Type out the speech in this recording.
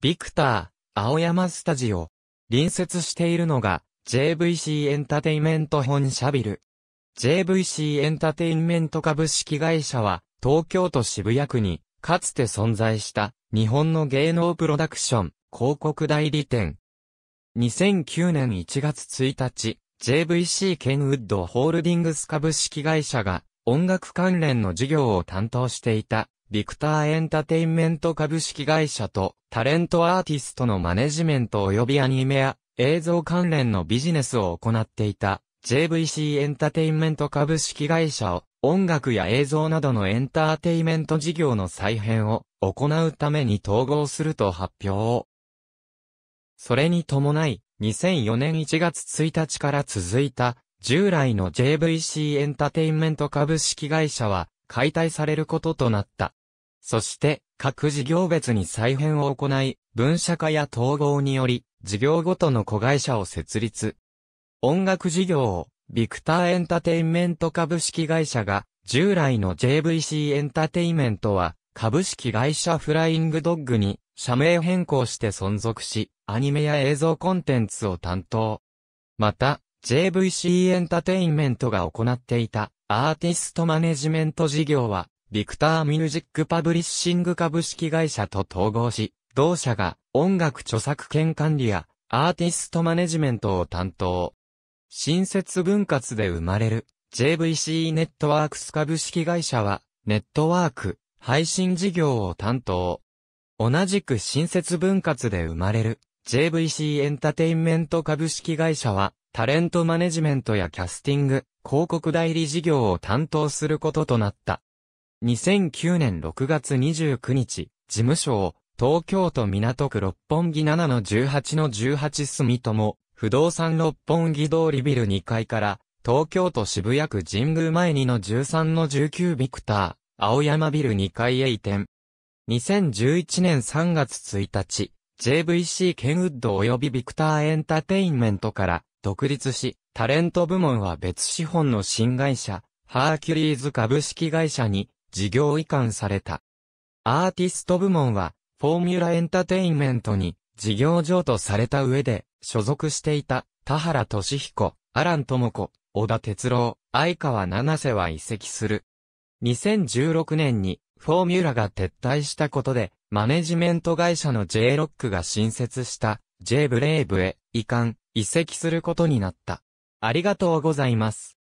ビクター、青山スタジオ。隣接しているのが、JVC エンタテインメント本社ビル。JVC エンタテインメント株式会社は、東京都渋谷区に、かつて存在した、日本の芸能プロダクション、広告代理店。2009年1月1日、JVC ケンウッドホールディングス株式会社が、音楽関連の事業を担当していた、ビクターエンタテインメント株式会社とタレントアーティストのマネジメント及びアニメや映像関連のビジネスを行っていた JVC エンターテインメント株式会社を音楽や映像などのエンターテインメント事業の再編を行うために統合すると発表。それに伴い、2004年1月1日から続いた従来の JVC エンターテインメント株式会社は解体されることとなった。そして、各事業別に再編を行い、分社化や統合により、事業ごとの子会社を設立。音楽事業を、ビクターエンタテインメント株式会社が、従来の JVC エンタテインメントは、株式会社フライングドッグに、社名変更して存続し、アニメや映像コンテンツを担当。また、JVC エンタテインメントが行っていた、アーティストマネジメント事業は、ビクターミュージックパブリッシング株式会社と統合し、同社が音楽著作権管理やアーティストマネジメントを担当。新設分割で生まれる JVC ネットワークス株式会社はネットワーク、配信事業を担当。同じく新設分割で生まれる JVC エンタテインメント株式会社はタレントマネジメントやキャスティング、広告代理事業を担当することとなった。2009年6月29日、事務所を東京都港区六本木7の18の18住友、不動産六本木通りビル2階から、東京都渋谷区神宮前2の13の19ビクター、青山ビル2階へ移転。2011年3月1日、JVC ケンウッド及びビクターエンタテインメントから独立し、タレント部門は別資本の新会社、ハーキュリーズ株式会社に事業移管された。アーティスト部門は、フォーミュラエンタテインメントに事業譲渡された上で、所属していた田原俊彦、アラン智子、小田哲郎、相川七瀬は移籍する。2016年にフォーミュラが撤退したことで、マネジメント会社の J ロックが新設した J ブレイブへ移管、移籍することになった。ありがとうございます。